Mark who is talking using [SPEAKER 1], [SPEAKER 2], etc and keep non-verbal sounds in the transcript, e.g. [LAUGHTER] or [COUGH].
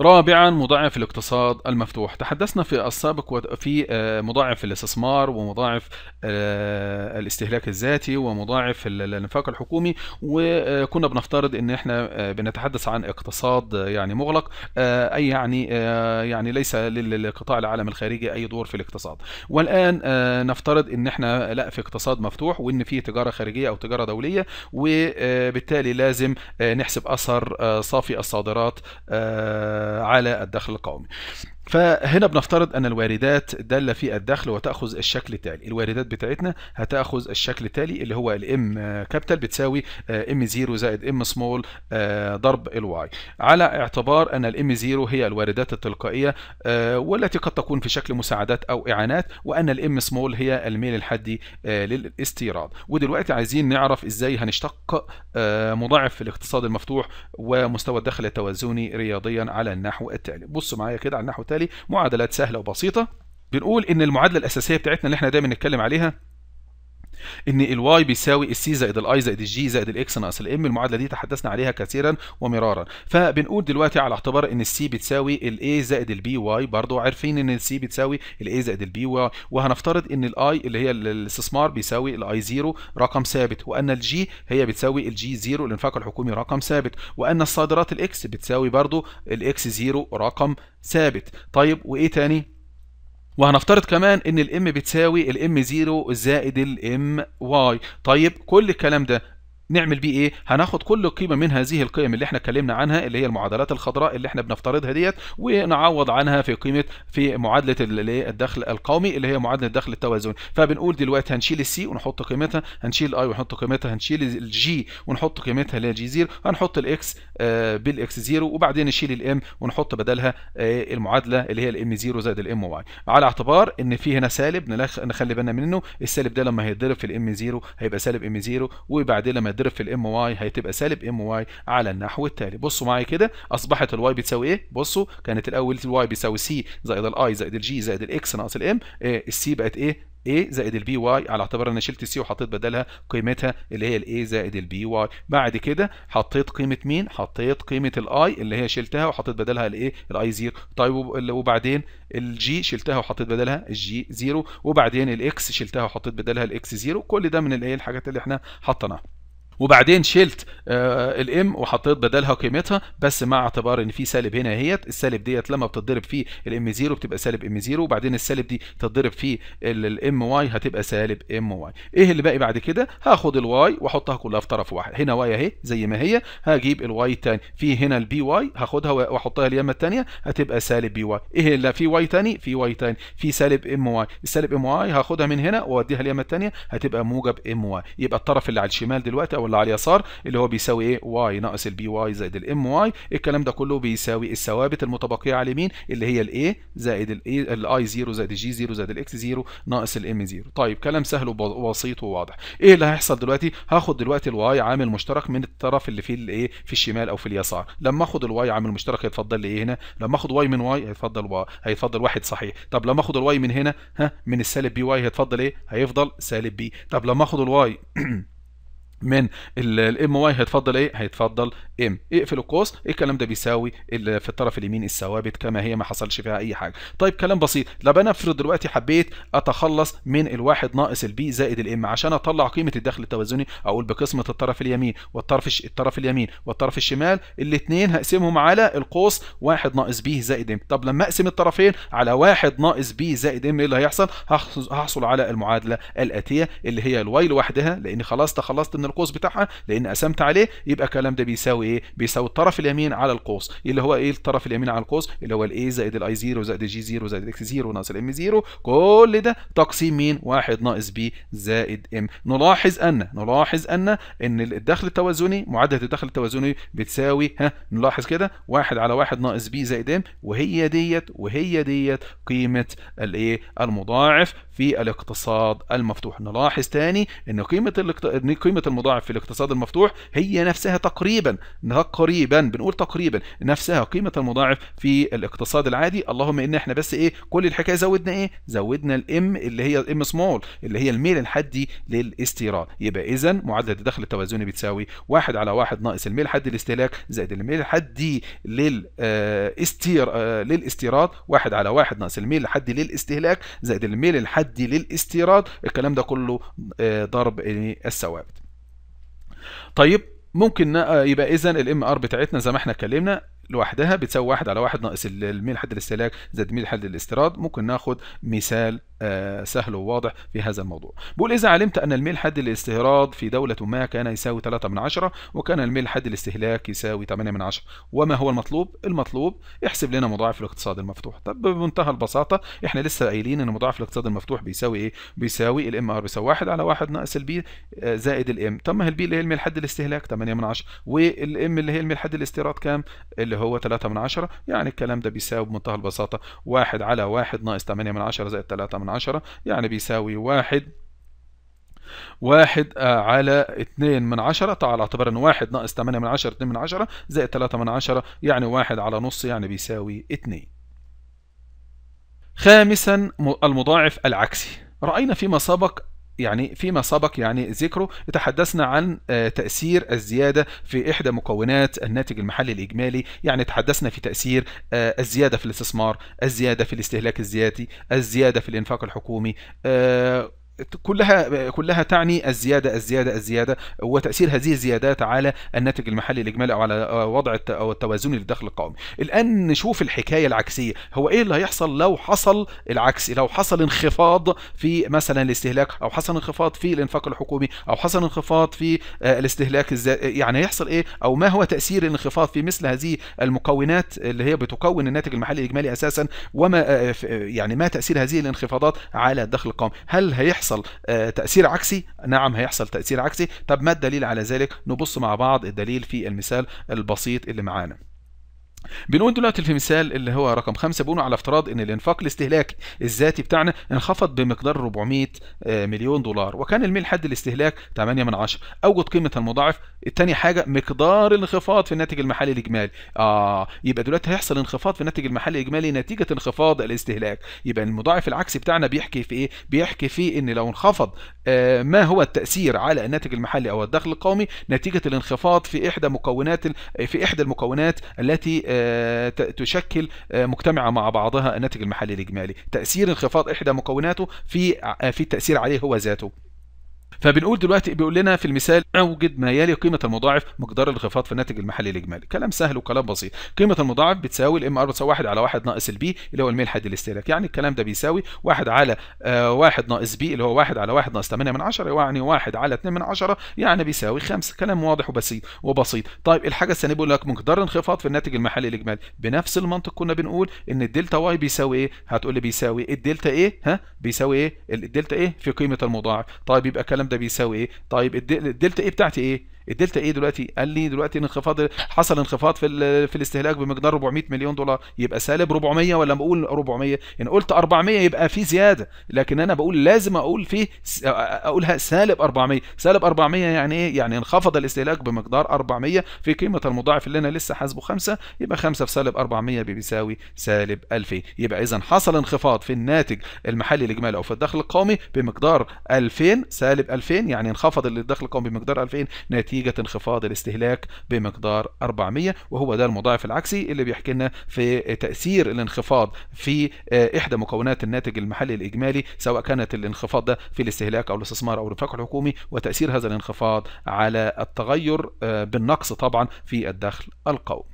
[SPEAKER 1] رابعا مضاعف الاقتصاد المفتوح تحدثنا في السابق في آه، مضاعف الاستثمار ومضاعف آه، الاستهلاك الذاتي ومضاعف الانفاق الحكومي وكنا بنفترض ان احنا آه، بنتحدث عن اقتصاد يعني مغلق اي يعني يعني ليس للقطاع العالم الخارجي اي دور في الاقتصاد والان نفترض ان احنا لا في اقتصاد مفتوح وان في تجاره خارجيه او تجاره دوليه وبالتالي لازم نحسب اثر صافي الصادرات على الدخل القومي فهنا بنفترض أن الواردات دالة في الدخل وتأخذ الشكل التالي الواردات بتاعتنا هتأخذ الشكل التالي اللي هو الام كابيتال بتساوي آه، ام 0 زائد ام سمول آه، ضرب الواي على اعتبار أن الام 0 هي الواردات التلقائية آه، والتي قد تكون في شكل مساعدات أو إعانات وأن الام سمول هي الميل الحدي للاستيراد ودلوقتي عايزين نعرف إزاي هنشتق مضاعف في الاقتصاد المفتوح ومستوى الدخل التوازني رياضيا على النحو التالي بصوا معايا كده على النحو التالي وبالتالي معادلات سهله وبسيطه بنقول ان المعادله الاساسيه بتاعتنا اللي احنا دايما نتكلم عليها ان الواي بيساوي السي زائد الاي زائد الجي زائد الاكس ناقص الام المعادله دي تحدثنا عليها كثيرا ومرارا فبنقول دلوقتي على اعتبار ان السي بتساوي الاي زائد البي واي برضه عارفين ان السي بتساوي الاي زائد البي واي وهنفترض ان الاي اللي هي الاستثمار بيساوي الاي زيرو رقم ثابت وان الجي هي بتساوي الجي زيرو الانفاق الحكومي رقم ثابت وان الصادرات الاكس بتساوي برضه الاكس زيرو رقم ثابت طيب وايه تاني وهنفترض كمان ان الام بتساوي الام 0 زائد الام واي طيب كل الكلام ده نعمل بيه ايه هناخد كل قيمه من هذه القيم اللي احنا اتكلمنا عنها اللي هي المعادلات الخضراء اللي احنا بنفترضها ديت ونعوض عنها في قيمه في معادله الدخل القومي اللي هي معادله الدخل التوازني فبنقول دلوقتي هنشيل السي ونحط قيمتها هنشيل الاي ونحط قيمتها هنشيل الجي ونحط قيمتها اللي هي جي زيرو هنحط الاكس آه، بالاكس زيرو وبعدين نشيل الام ونحط بدلها آه، المعادله اللي هي الام زيرو زائد الام واي على اعتبار ان في هنا سالب نخلي بالنا منه السالب ده لما هيتضرب في الام زيرو هيبقى سالب ام زيرو وبعدين لما هنضرب في الام واي هتبقى سالب ام واي على النحو التالي بصوا معايا كده اصبحت الواي بتساوي ايه بصوا كانت الاول الواي بيساوي سي زائد الاي زائد الجي زائد الاكس ناقص الام إيه، السي بقت ايه a زائد البي واي على اعتبار ان شلت سي وحطيت بدلها قيمتها اللي هي الاي زائد البي واي بعد كده حطيت قيمه مين حطيت قيمه الاي اللي هي شلتها وحطيت بدلها الايه الاي زيرو طيب وبعدين الجي شلتها وحطيت بدلها الجي زيرو وبعدين الاكس شلتها وحطيت بدلها الاكس زيرو كل ده من الايه الحاجات اللي احنا حطيناها وبعدين شلت آه، الام وحطيت بدلها قيمتها بس مع اعتبار ان في سالب هنا اهيت السالب ديت لما بتضرب في الام 0 بتبقى سالب ام 0 وبعدين السالب دي تضرب في الام واي هتبقى سالب ام واي ايه اللي باقي بعد كده هاخد الواي واحطها كلها في طرف واحد هنا واي اهي زي ما هي هجيب الواي تاني في هنا البي واي هاخدها واحطها اليمه الثانيه هتبقى سالب بي واي ايه اللي في واي تاني في واي تاني في سالب ام واي السالب ام واي هاخدها من هنا واوديها اليمه الثانيه هتبقى موجب ام واي يبقى الطرف اللي على الشمال دلوقتي ولا على اليسار اللي هو بيساوي ايه واي ناقص البي واي زائد الام واي الكلام ده كله بيساوي الثوابت المتبقيه على اليمين اللي هي الاي زائد الاي الاي 0 زائد الجي 0 زائد الاكس 0 ناقص الام 0 طيب كلام سهل وبسيط وواضح ايه اللي هيحصل دلوقتي هاخد دلوقتي الواي عامل مشترك من الطرف اللي فيه الايه في الشمال او في اليسار لما اخد الواي عامل مشترك هيتفضل لي ايه هنا لما اخد واي من واي هيتفضل واي هيتفضل واحد صحيح طب لما اخد الواي من هنا ها من السالب بي واي هيتفضل ايه هيفضل سالب بي طب لما اخد الواي [CLEARS THROAT] من الام واي هيتفضل ايه هيتفضل ام اقفل القوس الكلام ده بيساوي في الطرف اليمين الثوابت كما هي ما حصلش فيها اي حاجه طيب كلام بسيط لو انا افرض دلوقتي حبيت اتخلص من الواحد ناقص البي زائد الام عشان اطلع قيمه الدخل التوازني اقول بقسمه الطرف اليمين والطرف الطرف اليمين والطرف الشمال الاثنين هقسمهم على القوس واحد ناقص بي زائد ام طب لما اقسم الطرفين على واحد ناقص بي زائد ام ايه اللي هيحصل هحصل على المعادله الاتيه اللي هي الواي لوحدها لان خلاص تخلصت من القوس بتاعها لان قسمت عليه يبقى الكلام ده بيساوي ايه بيساوي الطرف اليمين على القوس اللي هو ايه الطرف اليمين على القوس اللي هو الاي زائد الاي 0 زائد الجي 0 زائد الاكس 0 ناقص الام 0 كل ده تقسيم مين 1 ناقص بي زائد ام نلاحظ ان نلاحظ ان ان الدخل التوازني معادله الدخل التوازني بتساوي ها نلاحظ كده 1 على 1 ناقص بي زائد ام وهي ديت وهي ديت قيمه الايه المضاعف في الاقتصاد المفتوح نلاحظ تاني ان قيمه قيمه المضاعف المضاعف في الاقتصاد المفتوح هي نفسها تقريبا تقريبا بنقول تقريبا نفسها قيمه المضاعف في الاقتصاد العادي اللهم ان احنا بس ايه كل الحكايه زودنا ايه زودنا الام اللي هي الام سمول اللي هي الميل الحدي للاستيراد يبقى اذا معادله الدخل التوازني بتساوي 1 على 1 ناقص الميل الحدي للاستهلاك زائد الميل الحدي للاستير آه، آه، للاستيراد 1 على 1 ناقص الميل الحدي للاستهلاك زائد الميل الحدي للاستيراد الكلام ده كله آه، ضرب الثوابت طيب ممكن آه، يبقى اذا الام ار بتاعتنا زي ما احنا اتكلمنا لوحدها بتساوي واحد على واحد ناقص الميل حد الاستهلاك زائد ميل حد الاستيراد ممكن ناخد مثال آه، سهل وواضح في هذا الموضوع بقول إذا علمت أن الميل حد الاستيراد في دولة ما كان يساوي 3 من 10 وكان الميل حد الاستهلاك يساوي 8 من 10 وما هو المطلوب؟ المطلوب احسب لنا مضاعف الاقتصاد المفتوح طب بمنتهى البساطة احنا لسه قايلين أن مضاعف الاقتصاد المفتوح بيساوي إيه؟ بيساوي الام ار بيساوي 1 على 1 ناقص البي آه، زائد الام طب ما هي البي اللي هي الميل حد الاستهلاك 8 من 10 والام اللي هي الميل حد الاستيراد كام؟ اللي اللي هو 3 من 10 يعني الكلام ده بيساوي بمنتهى البساطة 1 على 1 ناقص 8 من 10 زائد 3 من 10 يعني بيساوي 1 واحد آه، على اتنين من عشرة طبعا على اعتبار ان واحد ناقص تمانية من عشرة اتنين من عشرة زائد تلاتة من عشرة يعني واحد على نص يعني بيساوي اتنين خامسا المضاعف العكسي رأينا فيما سبق يعني فيما سبق يعني ذكره تحدثنا عن آه، تأثير الزيادة في إحدى مكونات الناتج المحلي الإجمالي يعني تحدثنا في تأثير آه، الزيادة في الاستثمار الزيادة في الاستهلاك الذاتي الزيادة في الإنفاق الحكومي آه، كلها كلها تعني الزياده الزياده الزياده وتاثير هذه الزيادات على الناتج المحلي الاجمالي او على وضع او التوازن للدخل القومي الان نشوف الحكايه العكسيه هو ايه اللي هيحصل لو حصل العكس لو حصل انخفاض في مثلا الاستهلاك او حصل انخفاض في الانفاق الحكومي او حصل انخفاض في آه، الاستهلاك الزائد يعني هيحصل ايه او ما هو تاثير الانخفاض في مثل هذه المكونات اللي هي بتكون الناتج المحلي الاجمالي اساسا وما آه، يعني ما تاثير هذه الانخفاضات على الدخل القومي هل هيحصل هيحصل آه، تأثير عكسي نعم هيحصل تأثير عكسي طب ما الدليل على ذلك نبص مع بعض الدليل في المثال البسيط اللي معانا بنقول دلوقتي في مثال اللي هو رقم خمسة بنقول على افتراض ان الانفاق الاستهلاكي الذاتي بتاعنا انخفض بمقدار 400 آه، مليون دولار وكان الميل حد الاستهلاك 8 من 10 اوجد قيمه المضاعف التاني حاجه مقدار الانخفاض في الناتج المحلي الاجمالي اه يبقى دلوقتي هيحصل انخفاض في الناتج المحلي الاجمالي نتيجه انخفاض الاستهلاك يبقى المضاعف العكسي بتاعنا بيحكي في ايه بيحكي في ان لو انخفض آه ما هو التاثير على الناتج المحلي او الدخل القومي نتيجه الانخفاض في احدى مكونات في احدى المكونات التي آه، آه، تشكل آه، مجتمعة مع بعضها الناتج المحلي الإجمالي تأثير انخفاض إحدى مكوناته في في التأثير عليه هو ذاته فبنقول دلوقتي بيقول لنا في المثال اوجد ما يلي قيمه المضاعف مقدار الانخفاض في الناتج المحلي الاجمالي كلام سهل وكلام بسيط قيمه المضاعف بتساوي الام ار بتساوي 1 على 1 ناقص البي اللي هو الميل حد الاستهلاك يعني الكلام ده بيساوي 1 على 1 آه، ناقص بي اللي هو 1 على 1 ناقص 8 من 10 يعني 1 على 2 من 10 يعني بيساوي 5 كلام واضح وبسيط وبسيط طيب الحاجه الثانيه بيقول لك مقدار الانخفاض في الناتج المحلي الاجمالي بنفس المنطق كنا بنقول ان الدلتا واي بيساوي ايه هتقول لي بيساوي الدلتا ايه ها بيساوي ايه الدلتا ايه في قيمه المضاعف طيب يبقى كلام الكلام ده بيساوي ايه طيب الدلتا اي بتاعتي ايه الدلتا ايه دلوقتي قال لي دلوقتي انخفاض حصل انخفاض في في الاستهلاك بمقدار 400 مليون دولار يبقى سالب 400 ولا بقول 400 ان قلت 400 يبقى في زياده لكن انا بقول لازم اقول فيه اقولها سالب 400 سالب 400 يعني ايه يعني انخفض الاستهلاك بمقدار 400 في قيمه المضاعف اللي انا لسه حاسبه 5 يبقى 5 في سالب 400 بيساوي سالب 2000 يبقى اذا حصل انخفاض في الناتج المحلي الاجمالي او في الدخل القومي بمقدار 2000 سالب 2000 يعني انخفض الدخل القومي بمقدار 2000 ناتج نتيجة انخفاض الاستهلاك بمقدار 400 وهو ده المضاعف العكسي اللي بيحكي لنا في تأثير الانخفاض في آه، إحدى مكونات الناتج المحلي الإجمالي سواء كانت الانخفاض ده في الاستهلاك أو الاستثمار أو الإنفاق الحكومي وتأثير هذا الانخفاض على التغير آه، بالنقص طبعا في الدخل القومي